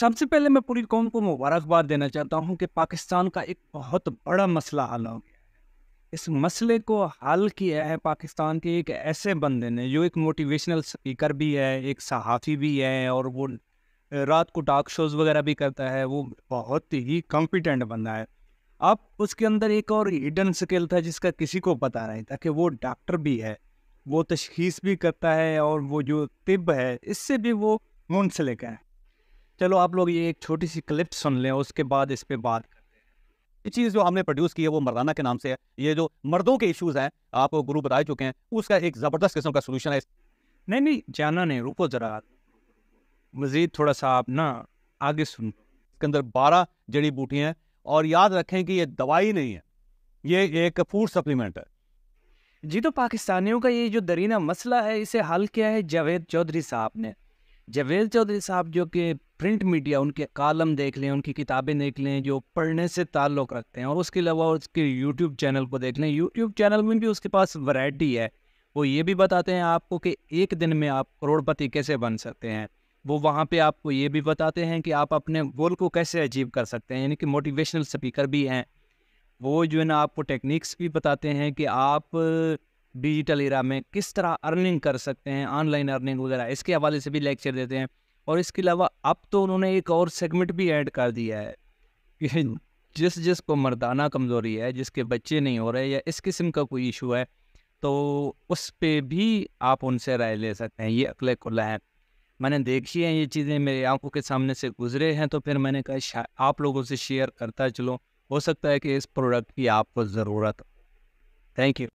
सबसे पहले मैं पूरी कौम को मुबारकबाद देना चाहता हूँ कि पाकिस्तान का एक बहुत बड़ा मसला हल हो गया इस मसले को हल किया है पाकिस्तान के एक ऐसे बंदे ने जो एक मोटिवेशनल स्पीकर भी है एक सहाफ़ी भी है और वो रात को टाक शोज़ वगैरह भी करता है वो बहुत ही कॉम्पिटेंट बंदा है अब उसके अंदर एक और हिडन स्किल था जिसका किसी को पता नहीं था कि वो डॉक्टर भी है वो तशखीस भी करता है और वो जो तिब है इससे भी वो मुंसलिक है चलो आप लोग ये एक छोटी सी क्लिप सुन लें उसके बाद इस पर बात करते हैं ये चीज़ जो हमने प्रोड्यूस की है वो मरदाना के नाम से है ये जो मर्दों के इश्यूज हैं आप गुरु बता चुके हैं उसका एक ज़बरदस्त किस्म का सोल्यूशन है नहीं नहीं जाना नहीं रुको ज़रा मज़ीद थोड़ा सा आप ना आगे सुन इसके अंदर बारह जड़ी बूटियाँ हैं और याद रखें कि ये दवाई नहीं है ये एक फूड सप्लीमेंट है जी तो पाकिस्तानियों का ये जो दरीना मसला है इसे हल किया है जावेद चौधरी साहब ने जवेद चौधरी साहब जो कि प्रिंट मीडिया उनके कॉलम देख लें उनकी किताबें देख लें जो पढ़ने से ताल्लुक़ रखते हैं और उसके अलावा उसके यूट्यूब चैनल को देख लें यूट्यूब चैनल में भी उसके पास वैरायटी है वो ये भी बताते हैं आपको कि एक दिन में आप करोड़पति कैसे बन सकते हैं वो वहाँ पे आपको ये भी बताते हैं कि आप अपने गोल को कैसे अचीव कर सकते हैं यानी कि मोटिवेशनल स्पीकर भी हैं वो जो है ना आपको टेक्निक्स भी बताते हैं कि आप डिजिटल एरा में किस तरह अर्निंग कर सकते हैं ऑनलाइन अर्निंग वगैरह इसके हवाले से भी लेक्चर देते हैं और इसके अलावा अब तो उन्होंने एक और सेगमेंट भी ऐड कर दिया है जिस जिस को मर्दाना कमज़ोरी है जिसके बच्चे नहीं हो रहे या इस किस्म का कोई इशू है तो उस पर भी आप उनसे राय ले सकते हैं ये अकल खुला है मैंने देखी है ये चीज़ें मेरी आंखों के सामने से गुजरे हैं तो फिर मैंने कहा आप लोगों से शेयर करता चलो हो सकता है कि इस प्रोडक्ट की आपको ज़रूरत हो थैंक यू